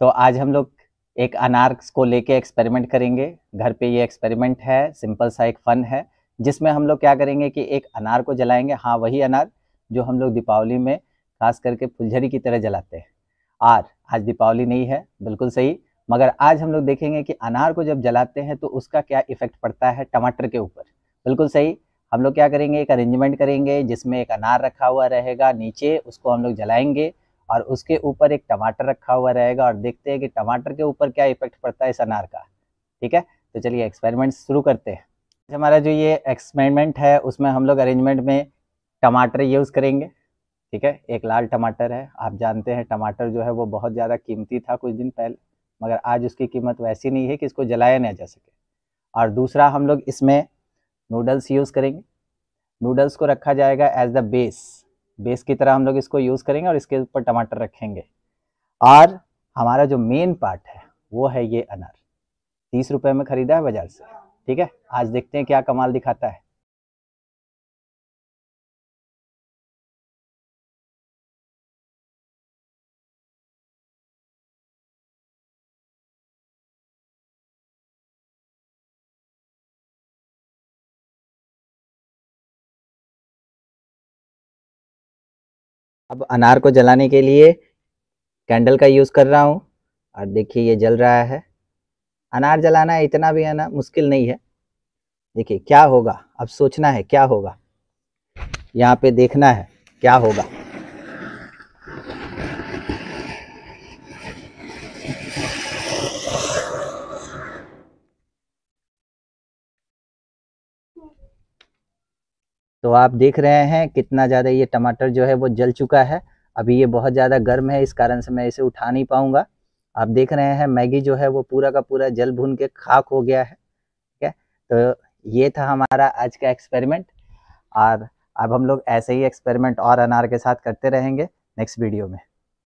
तो आज हम लोग एक अनार को लेके एक्सपेरिमेंट करेंगे घर पे ये एक्सपेरिमेंट है सिंपल सा एक फ़न है जिसमें हम लोग क्या करेंगे कि एक अनार को जलाएंगे हाँ वही अनार जो हम लोग दीपावली में खास करके फुलझड़ी की तरह जलाते हैं आर आज दीपावली नहीं है बिल्कुल सही मगर आज हम लोग देखेंगे कि अनार को जब जलाते हैं तो उसका क्या इफेक्ट पड़ता है टमाटर के ऊपर बिल्कुल सही हम लोग क्या करेंगे एक अरेंजमेंट करेंगे जिसमें एक अनार रखा हुआ रहेगा नीचे उसको हम लोग जलाएंगे और उसके ऊपर एक टमाटर रखा हुआ रहेगा और देखते हैं कि टमाटर के ऊपर क्या इफेक्ट पड़ता है इस अनार का ठीक है तो चलिए एक्सपेरिमेंट शुरू करते हैं हमारा जो ये एक्सपेरिमेंट है उसमें हम लोग अरेंजमेंट में टमाटर यूज़ करेंगे ठीक है एक लाल टमाटर है आप जानते हैं टमाटर जो है वो बहुत ज़्यादा कीमती था कुछ दिन पहले मगर आज उसकी कीमत वैसी नहीं है कि इसको जलाया ना जा सके और दूसरा हम लोग इसमें नूडल्स यूज़ करेंगे नूडल्स को रखा जाएगा एज द बेस बेस की तरह हम लोग इसको यूज़ करेंगे और इसके ऊपर टमाटर रखेंगे और हमारा जो मेन पार्ट है वो है ये अनार तीस रुपए में ख़रीदा है बाज़ार से ठीक है आज देखते हैं क्या कमाल दिखाता है अब अनार को जलाने के लिए कैंडल का यूज़ कर रहा हूँ और देखिए ये जल रहा है अनार जलाना इतना भी है ना मुश्किल नहीं है देखिए क्या होगा अब सोचना है क्या होगा यहाँ पे देखना है क्या होगा तो आप देख रहे हैं कितना ज़्यादा ये टमाटर जो है वो जल चुका है अभी ये बहुत ज़्यादा गर्म है इस कारण से मैं इसे उठा नहीं पाऊँगा आप देख रहे हैं मैगी जो है वो पूरा का पूरा जल भून के खाक हो गया है ठीक है तो ये था हमारा आज का एक्सपेरिमेंट और अब हम लोग ऐसे ही एक्सपेरिमेंट और अनार के साथ करते रहेंगे नेक्स्ट वीडियो में